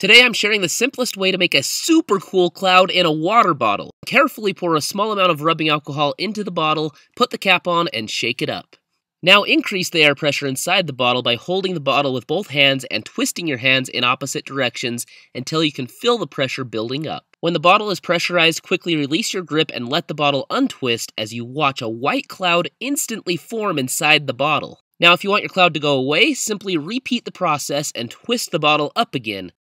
Today I'm sharing the simplest way to make a super cool cloud in a water bottle. Carefully pour a small amount of rubbing alcohol into the bottle, put the cap on, and shake it up. Now increase the air pressure inside the bottle by holding the bottle with both hands and twisting your hands in opposite directions until you can feel the pressure building up. When the bottle is pressurized, quickly release your grip and let the bottle untwist as you watch a white cloud instantly form inside the bottle. Now if you want your cloud to go away, simply repeat the process and twist the bottle up again.